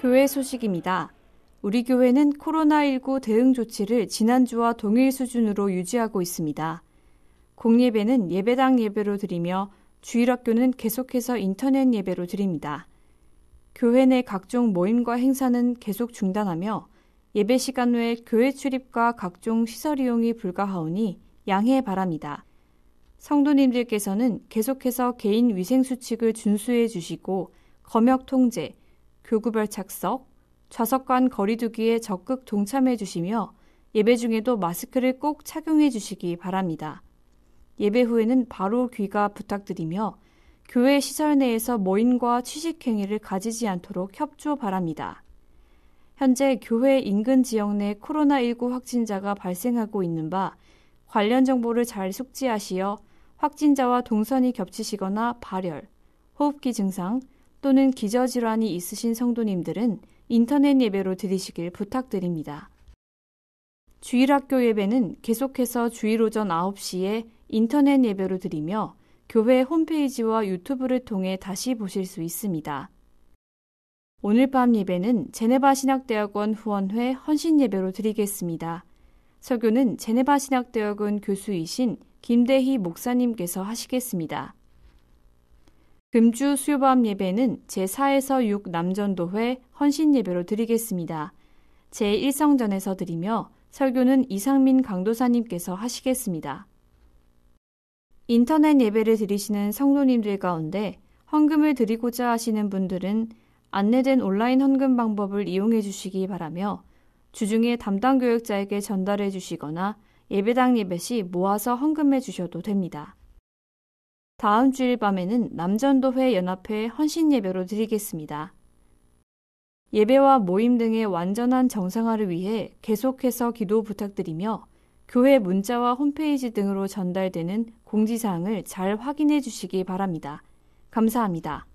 교회 소식입니다. 우리 교회는 코로나19 대응 조치를 지난주와 동일 수준으로 유지하고 있습니다. 공예배는 예배당 예배로 드리며 주일학교는 계속해서 인터넷 예배로 드립니다. 교회 내 각종 모임과 행사는 계속 중단하며 예배 시간 외 교회 출입과 각종 시설 이용이 불가하오니 양해 바랍니다. 성도님들께서는 계속해서 개인 위생 수칙을 준수해 주시고 검역 통제, 교구별 착석, 좌석 간 거리두기에 적극 동참해 주시며 예배 중에도 마스크를 꼭 착용해 주시기 바랍니다. 예배 후에는 바로 귀가 부탁드리며 교회 시설 내에서 모임과 취식행위를 가지지 않도록 협조 바랍니다. 현재 교회 인근 지역 내 코로나19 확진자가 발생하고 있는 바 관련 정보를 잘 숙지하시어 확진자와 동선이 겹치시거나 발열, 호흡기 증상, 또는 기저질환이 있으신 성도님들은 인터넷 예배로 드리시길 부탁드립니다. 주일학교 예배는 계속해서 주일 오전 9시에 인터넷 예배로 드리며 교회 홈페이지와 유튜브를 통해 다시 보실 수 있습니다. 오늘 밤 예배는 제네바 신학대학원 후원회 헌신 예배로 드리겠습니다. 설교는 제네바 신학대학원 교수이신 김대희 목사님께서 하시겠습니다. 금주 수요밤 예배는 제4에서 6 남전도회 헌신 예배로 드리겠습니다. 제1성전에서 드리며 설교는 이상민 강도사님께서 하시겠습니다. 인터넷 예배를 드리시는 성도님들 가운데 헌금을 드리고자 하시는 분들은 안내된 온라인 헌금 방법을 이용해 주시기 바라며 주중에 담당 교육자에게 전달해 주시거나 예배당 예배 시 모아서 헌금해 주셔도 됩니다. 다음 주일 밤에는 남전도회 연합회 헌신 예배로 드리겠습니다. 예배와 모임 등의 완전한 정상화를 위해 계속해서 기도 부탁드리며 교회 문자와 홈페이지 등으로 전달되는 공지사항을 잘 확인해 주시기 바랍니다. 감사합니다.